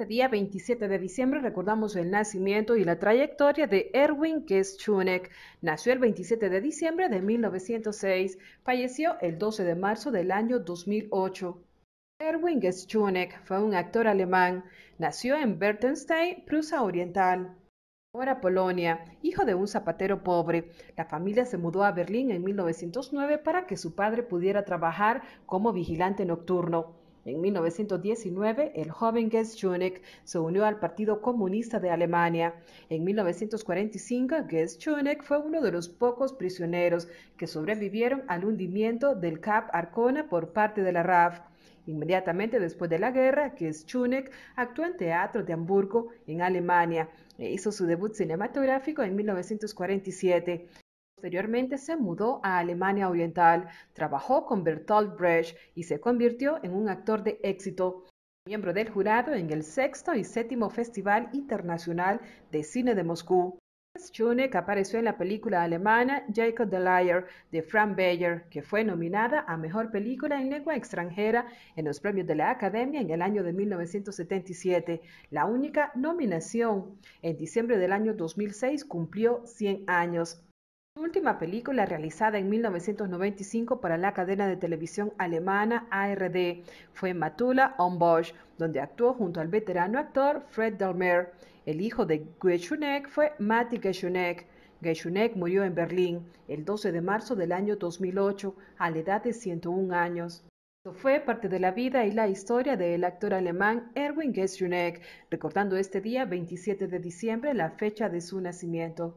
este día 27 de diciembre recordamos el nacimiento y la trayectoria de Erwin Geschunek. Nació el 27 de diciembre de 1906, falleció el 12 de marzo del año 2008. Erwin Geschunek fue un actor alemán, nació en Bertenstein, Prusa Oriental. Ahora Polonia, hijo de un zapatero pobre. La familia se mudó a Berlín en 1909 para que su padre pudiera trabajar como vigilante nocturno. En 1919, el joven Gess se unió al Partido Comunista de Alemania. En 1945, Gess fue uno de los pocos prisioneros que sobrevivieron al hundimiento del Cap Arcona por parte de la RAF. Inmediatamente después de la guerra, Gess Junick actuó en teatro de Hamburgo, en Alemania, e hizo su debut cinematográfico en 1947. Posteriormente se mudó a Alemania Oriental, trabajó con Bertolt Brecht y se convirtió en un actor de éxito, miembro del jurado en el sexto y séptimo Festival Internacional de Cine de Moscú. Schunek apareció en la película alemana Jacob the Liar de Frank Bayer, que fue nominada a Mejor Película en Lengua Extranjera en los premios de la Academia en el año de 1977, la única nominación. En diciembre del año 2006 cumplió 100 años. Su última película realizada en 1995 para la cadena de televisión alemana ARD fue Matula on Bosch, donde actuó junto al veterano actor Fred Delmer. El hijo de Geschunek fue Matti Geschunek. Geschunek murió en Berlín el 12 de marzo del año 2008 a la edad de 101 años. Esto fue parte de la vida y la historia del actor alemán Erwin Geschunek, recordando este día 27 de diciembre la fecha de su nacimiento.